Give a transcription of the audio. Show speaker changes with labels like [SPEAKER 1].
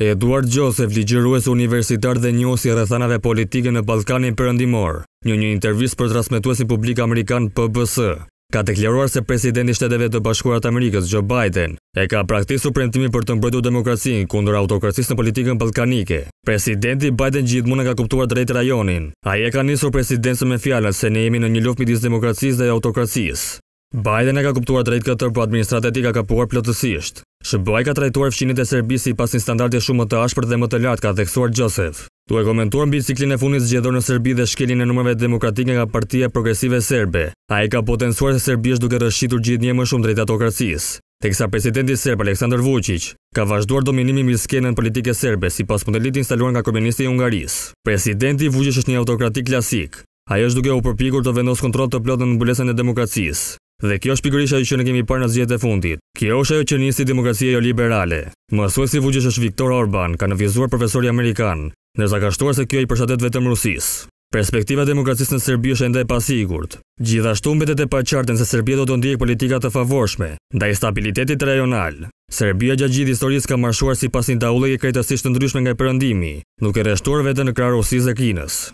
[SPEAKER 1] Eduard Gjosef, ligjërues universitar dhe njësi rrethanave politike në Balkanin përëndimor, një një intervjus për transmituesi publik Amerikan PBS, ka deklaruar se presidenti shteteve të bashkurat Amerikës, Joe Biden, e ka praktisë u premtimi për të mbrojdu demokracinë kundur autokracisë në politikën balkanike. Presidenti Biden gjithë ka kuptuar drejt rajonin. Aje ka njësur presidensë me fjallën se ne jemi në një luft midis demokracisë dhe autokracisë. Biden e ka kuptuar drejt këtër, po administrateti ka kapuar plotësisht. Shëbaj ka trajtuar fshinit e Serbisi pas një standarde shumë më të ashpër dhe më të lartë ka theksuar Gjosef. Tu e komentuar mbi ciklin e funit zgjedor në Serbi dhe shkelin e numërve demokratike nga partia progresive serbe. A i ka potencuar se Serbi është duke rëshqitur gjithë një më shumë drejta tokërësis. Teksa presidenti serb Aleksandr Vucic ka vazhduar dominimi mbi skenën politike serbe si pas modelit instaluar nga komunisti i Ungaris. Presidenti Vucic është një autokratik klasik. A i është duke u përpikur të vendos kontrol të plotë në mbulesën e demokracisë. Dhe kjo është pikërisht ajo që ne kemi parë në zgjedhjet e fundit. Kjo është ajo që nisi demokracia jo liberale. Mësuesi i fuqish është Viktor Orban, ka profesor profesori amerikan, ndërsa ka shtuar se kjo i përshtatet vetëm Rusisë. Perspektiva e demokracisë në Serbi është ende e pasigurt. Gjithashtu mbetet e paqartë se Serbia do të ndiejë politika të favorshme ndaj stabilitetit rajonal. Serbia gjatë gjithë historisë ka marshuar sipas ndaulleve krejtësisht të ndryshme nga perëndimi, duke rreshtuar veten në e Rusisë dhe Kinës.